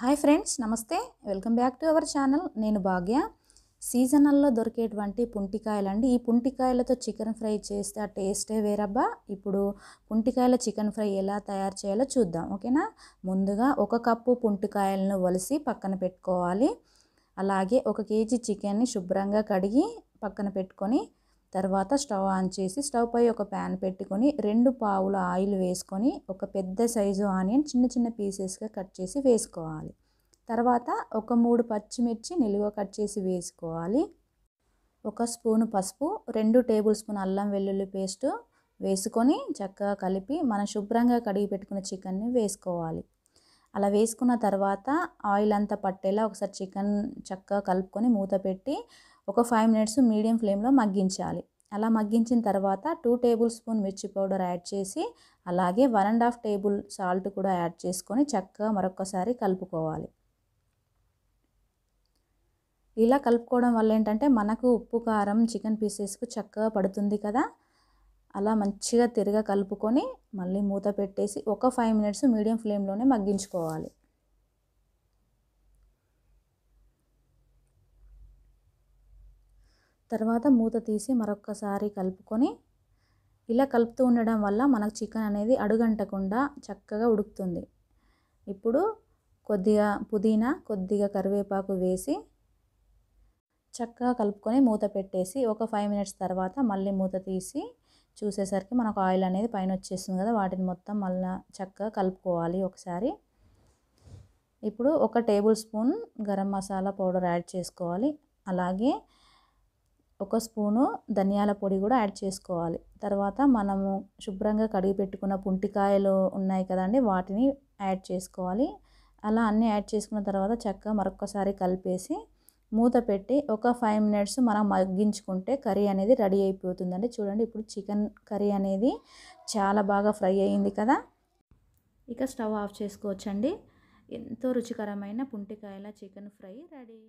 hi friends నమస్తే welcome back to our channel నేను భాగ్య సీజనల్లో దొరికేటువంటి పుంటికాయలు అండి ఈ పుంటికాయలతో చికెన్ ఫ్రై చేస్తే ఆ టేస్టే వేరబ్బా ఇప్పుడు పుంటికాయల చికెన్ ఫ్రై ఎలా తయారు చేయాలో చూద్దాం ఓకేనా ముందుగా ఒక కప్పు పుంటికాయలను వలిసి పక్కన పెట్టుకోవాలి అలాగే ఒక కేజీ చికెన్ని శుభ్రంగా కడిగి పక్కన పెట్టుకొని తర్వాత స్టవ్ ఆన్ చేసి స్టవ్ పై ఒక ప్యాన్ పెట్టుకొని రెండు పావుల ఆయిల్ వేసుకొని ఒక పెద్ద సైజు ఆనియన్ చిన్న చిన్న పీసెస్గా కట్ చేసి వేసుకోవాలి తర్వాత ఒక మూడు పచ్చిమిర్చి నిలువ కట్ చేసి వేసుకోవాలి ఒక స్పూను పసుపు రెండు టేబుల్ స్పూన్ అల్లం వెల్లుల్లి పేస్టు వేసుకొని చక్కగా కలిపి మనం శుభ్రంగా కడిగి పెట్టుకున్న చికెన్ని వేసుకోవాలి అలా వేసుకున్న తర్వాత ఆయిల్ అంతా పట్టేలా ఒకసారి చికెన్ చక్కగా కలుపుకొని మూత పెట్టి ఒక ఫైవ్ మినిట్స్ మీడియం ఫ్లేమ్లో మగ్గించాలి అలా మగ్గించిన తర్వాత టూ టేబుల్ స్పూన్ మిర్చి పౌడర్ యాడ్ చేసి అలాగే one and half table salt కూడా యాడ్ చేసుకొని చక్కగా మరొకసారి కలుపుకోవాలి ఇలా కలుపుకోవడం వల్ల ఏంటంటే మనకు ఉప్పు కారం చికెన్ పీసెస్కు చక్కగా పడుతుంది కదా అలా మంచిగా తిరగ కలుపుకొని మళ్ళీ మూత పెట్టేసి ఒక ఫైవ్ మినిట్స్ మీడియం ఫ్లేమ్లోనే మగ్గించుకోవాలి తర్వాత మూత తీసి మరొక్కసారి కలుపుకొని ఇలా కలుపుతూ ఉండడం వల్ల మనకు చికెన్ అనేది అడుగంటకుండా చక్కగా ఉడుకుతుంది ఇప్పుడు కొద్దిగా పుదీనా కొద్దిగా కరివేపాకు వేసి చక్కగా కలుపుకొని మూత పెట్టేసి ఒక ఫైవ్ మినిట్స్ తర్వాత మళ్ళీ మూత తీసి చూసేసరికి మనకు ఆయిల్ అనేది పైన వచ్చేస్తుంది కదా వాటిని మొత్తం మళ్ళీ చక్కగా కలుపుకోవాలి ఒకసారి ఇప్పుడు ఒక tablespoon garam masala powder add చేసుకోవాలి అలాగే ఒక స్పూను ధనియాల పొడి కూడా యాడ్ చేసుకోవాలి తర్వాత మనము శుభ్రంగా కడిగి పెట్టుకున్న పుంటికాయలు ఉన్నాయి కదండి వాటిని యాడ్ చేసుకోవాలి అలా అన్నీ యాడ్ చేసుకున్న తర్వాత చక్కగా మరొకసారి కలిపేసి మూత పెట్టి ఒక ఫైవ్ మినిట్స్ మనం మగ్గించుకుంటే కర్రీ అనేది రెడీ అయిపోతుందండి చూడండి ఇప్పుడు చికెన్ కర్రీ అనేది చాలా బాగా ఫ్రై అయింది కదా ఇక స్టవ్ ఆఫ్ చేసుకోవచ్చండి ఎంతో రుచికరమైన పుంటికాయల చికెన్ ఫ్రై రెడీ